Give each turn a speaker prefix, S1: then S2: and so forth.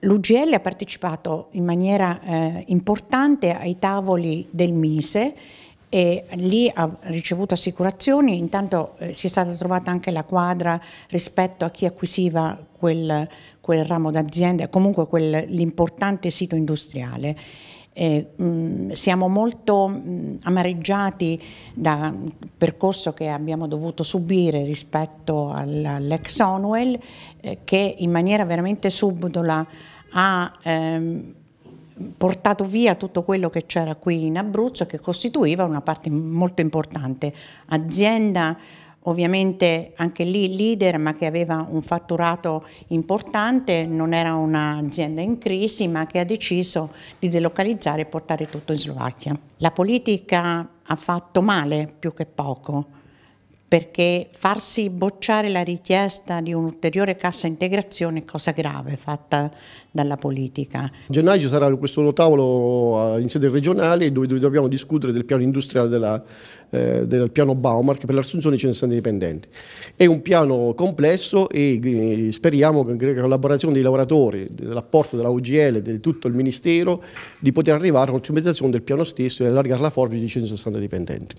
S1: L'UGL ha partecipato in maniera eh, importante ai tavoli del Mise e lì ha ricevuto assicurazioni, intanto eh, si è stata trovata anche la quadra rispetto a chi acquisiva quel, quel ramo d'azienda, comunque quel, l'importante sito industriale. Eh, mh, mm, siamo molto mh, mm, amareggiati dal percorso che abbiamo dovuto subire rispetto all'ex Onwell eh, che in maniera veramente subdola ha ehm, portato via tutto quello che c'era qui in Abruzzo che costituiva una parte molto importante. Azienda Ovviamente anche lì leader, ma che aveva un fatturato importante, non era un'azienda in crisi, ma che ha deciso di delocalizzare e portare tutto in Slovacchia. La politica ha fatto male più che poco perché farsi bocciare la richiesta di un'ulteriore cassa integrazione è cosa grave fatta dalla politica. A
S2: gennaio ci sarà questo notavolo eh, in sede regionale dove, dobbiamo discutere del piano industriale della, eh, del piano Baumark per l'assunzione di centri dipendenti. È un piano complesso e eh, speriamo che con la collaborazione dei lavoratori, dell'apporto della UGL, e di tutto il Ministero, di poter arrivare all'ottimizzazione del piano stesso e allargare la forbice di 160 dipendenti.